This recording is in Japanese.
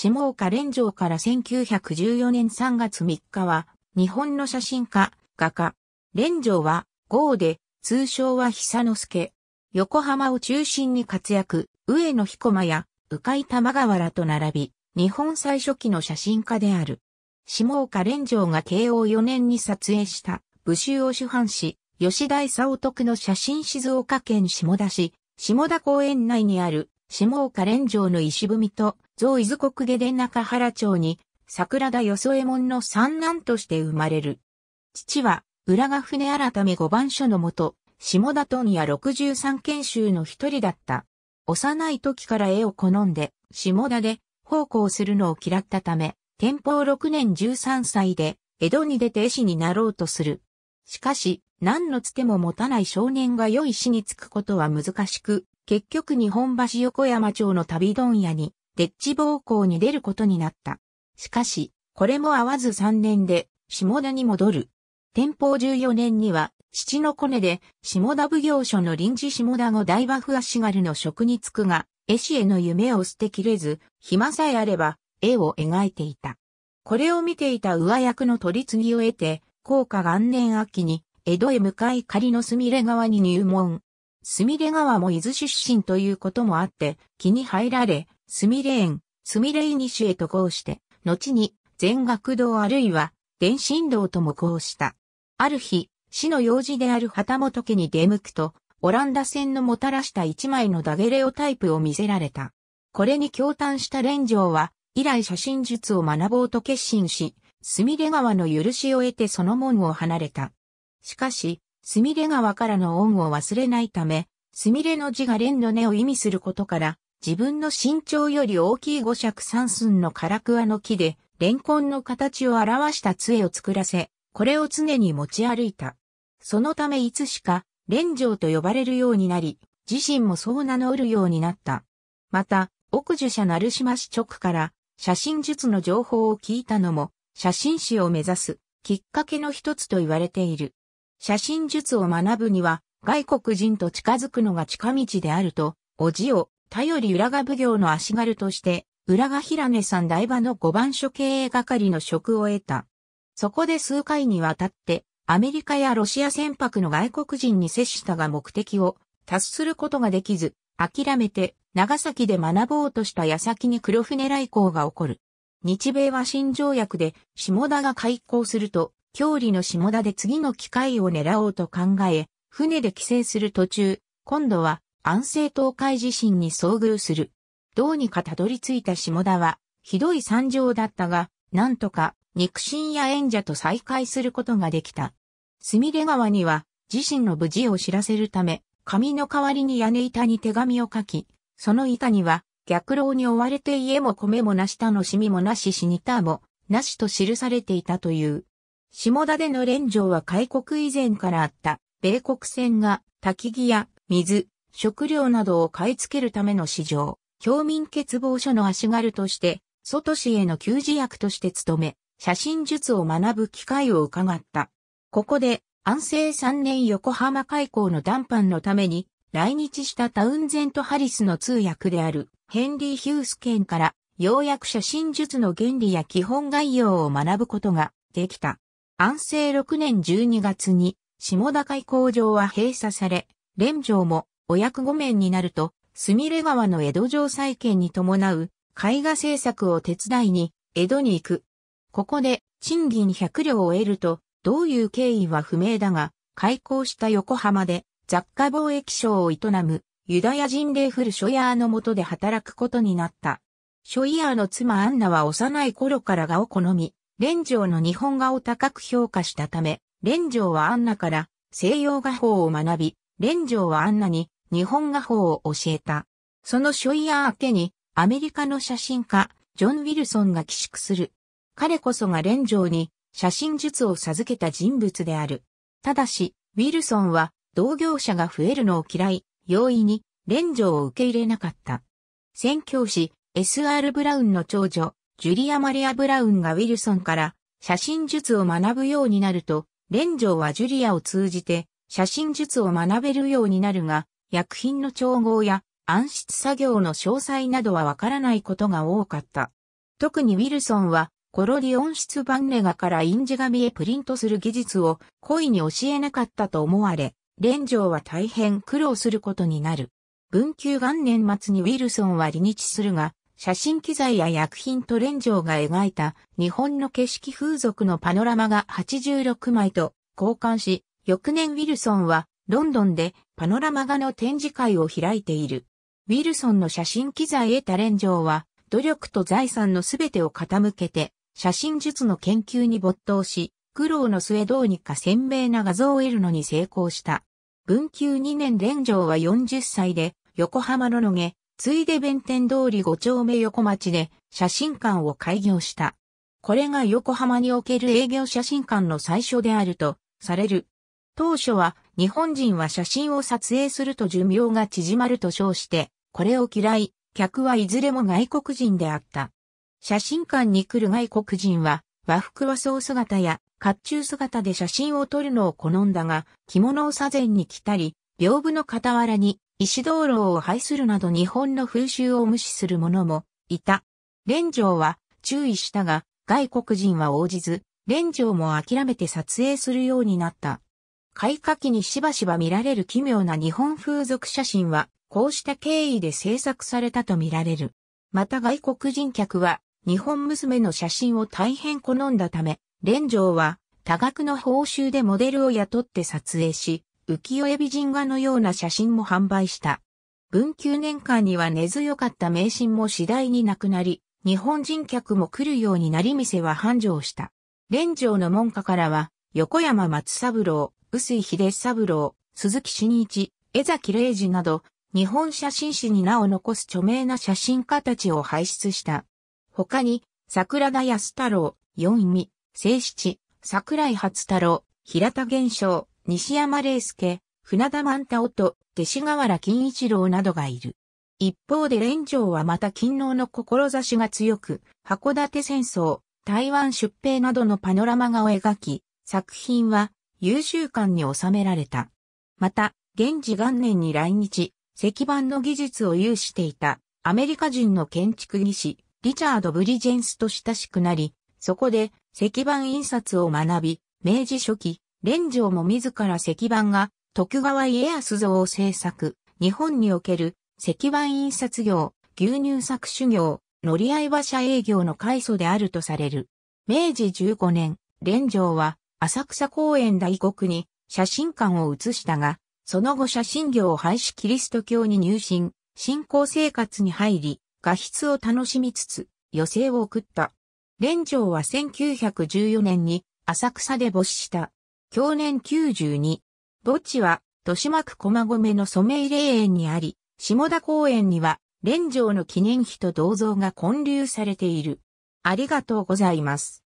下岡連城から1914年3月3日は、日本の写真家、画家。連城は、豪で、通称は久之助。横浜を中心に活躍、上野彦間や、鵜飼玉川と並び、日本最初期の写真家である。下岡連城が慶応4年に撮影した、武州を主犯し、吉田勲徳の写真静岡県下田市、下田公園内にある下岡連城の石踏みと、増伊豆国下で中原町に、桜田よそえもんの三男として生まれる。父は、浦賀船改め五番所のもと、下田問屋63県州の一人だった。幼い時から絵を好んで、下田で、奉公するのを嫌ったため、天保6年13歳で、江戸に出て絵師になろうとする。しかし、何のつても持たない少年が良い死につくことは難しく、結局日本橋横山町の旅問屋に、デッチ暴行に出ることになった。しかし、これも合わず3年で、下田に戻る。天保14年には、父のコネで、下田奉行所の臨時下田後大和足軽の職に就くが、絵師への夢を捨てきれず、暇さえあれば、絵を描いていた。これを見ていた上役の取り次ぎを得て、高価元年秋に、江戸へ向かい仮のすみれ川に入門。すみれ川も伊豆出身ということもあって、気に入られ、すみれ園、すみれいにしへと号して、後に、全学堂あるいは、伝心堂とも号した。ある日、死の用事である旗本家に出向くと、オランダ船のもたらした一枚のダゲレオタイプを見せられた。これに驚嘆した連城は、以来写真術を学ぼうと決心し、すみれ川の許しを得てその門を離れた。しかし、すみれ川からの恩を忘れないため、すみれの字が蓮の根を意味することから、自分の身長より大きい五尺三寸の唐桑の木で、レンコンの形を表した杖を作らせ、これを常に持ち歩いた。そのためいつしか、蓮城と呼ばれるようになり、自身もそう名乗るようになった。また、奥樹者成島市直から、写真術の情報を聞いたのも、写真誌を目指す、きっかけの一つと言われている。写真術を学ぶには、外国人と近づくのが近道であると、おじを、頼り浦賀奉行の足軽として、浦賀平根さん台場の五番所経営係の職を得た。そこで数回にわたって、アメリカやロシア船舶の外国人に接したが目的を達することができず、諦めて長崎で学ぼうとした矢先に黒船来航が起こる。日米和親条約で下田が開港すると、郷里の下田で次の機会を狙おうと考え、船で帰省する途中、今度は安政東海地震に遭遇する。どうにかたどり着いた下田は、ひどい惨状だったが、なんとか肉親や縁者と再会することができた。すみれ川には自身の無事を知らせるため、紙の代わりに屋根板に手紙を書き、その板には、逆浪に追われて家も米もなしたのしみもなし死にたも、なしと記されていたという。下田での連城は開国以前からあった米国船が焚き木や水、食料などを買い付けるための市場、教民欠乏所の足軽として、外市への給仕役として務め、写真術を学ぶ機会を伺った。ここで安政3年横浜開港の談判のために来日したタウンゼント・ハリスの通訳であるヘンリー・ヒュースケンからようやく写真術の原理や基本概要を学ぶことができた。安政6年12月に、下高井工場は閉鎖され、連城もお役御免になると、すみれ川の江戸城再建に伴う絵画制作を手伝いに江戸に行く。ここで賃金100両を得ると、どういう経緯は不明だが、開港した横浜で雑貨貿易商を営むユダヤ人レーフル・ショヤーの下で働くことになった。ショイヤーの妻アンナは幼い頃から画を好み、連城の日本画を高く評価したため、連城はアンナから西洋画法を学び、連城はアンナに日本画法を教えた。そのショイヤー明けにアメリカの写真家、ジョン・ウィルソンが寄宿する。彼こそが連城に写真術を授けた人物である。ただし、ウィルソンは同業者が増えるのを嫌い、容易に連城を受け入れなかった。宣教師 S.R. ブラウンの長女、ジュリア・マリア・ブラウンがウィルソンから写真術を学ぶようになると、レンジョーはジュリアを通じて写真術を学べるようになるが、薬品の調合や暗室作業の詳細などはわからないことが多かった。特にウィルソンは、コロリ音質バンネガから印字紙へプリントする技術を恋に教えなかったと思われ、レンジョーは大変苦労することになる。文久元年末にウィルソンは離日するが、写真機材や薬品と連城が描いた日本の景色風俗のパノラマが86枚と交換し、翌年ウィルソンはロンドンでパノラマ画の展示会を開いている。ウィルソンの写真機材へた連城は努力と財産のすべてを傾けて写真術の研究に没頭し、苦労の末どうにか鮮明な画像を得るのに成功した。文久2年連城は40歳で横浜の野毛、ついで弁天通り5丁目横町で写真館を開業した。これが横浜における営業写真館の最初であるとされる。当初は日本人は写真を撮影すると寿命が縮まると称して、これを嫌い、客はいずれも外国人であった。写真館に来る外国人は和服和装姿や甲冑姿で写真を撮るのを好んだが、着物を左前に着たり、屏風の傍らに石灯籠を廃するなど日本の風習を無視する者もいた。連城は注意したが、外国人は応じず、連城も諦めて撮影するようになった。開花期にしばしば見られる奇妙な日本風俗写真は、こうした経緯で制作されたと見られる。また外国人客は、日本娘の写真を大変好んだため、連城は、多額の報酬でモデルを雇って撮影し、浮世絵美人画のような写真も販売した。文久年間には根強かった迷信も次第になくなり、日本人客も来るようになり店は繁盛した。連城の門下からは、横山松三郎、臼井秀三郎、鈴木新一、江崎玲二など、日本写真史に名を残す著名な写真家たちを輩出した。他に、桜田安太郎、四味、清七、桜井初太郎、平田玄章、西山霊介、船田万太夫と弟子河原金一郎などがいる。一方で連城はまた勤労の志が強く、函館戦争、台湾出兵などのパノラマ画を描き、作品は優秀館に収められた。また、現時元年に来日、石板の技術を有していたアメリカ人の建築技師、リチャード・ブリジェンスと親しくなり、そこで石板印刷を学び、明治初期、連城も自ら石板が徳川家康像を制作、日本における石板印刷業、牛乳作手業、乗り合い馬車営業の開祖であるとされる。明治15年、連城は浅草公園大国に写真館を移したが、その後写真業を廃止キリスト教に入信、信仰生活に入り、画質を楽しみつつ、余生を送った。連城は1914年に浅草で没した。享年92。墓地は、豊島区駒込の染井霊園にあり、下田公園には、連城の記念碑と銅像が建立されている。ありがとうございます。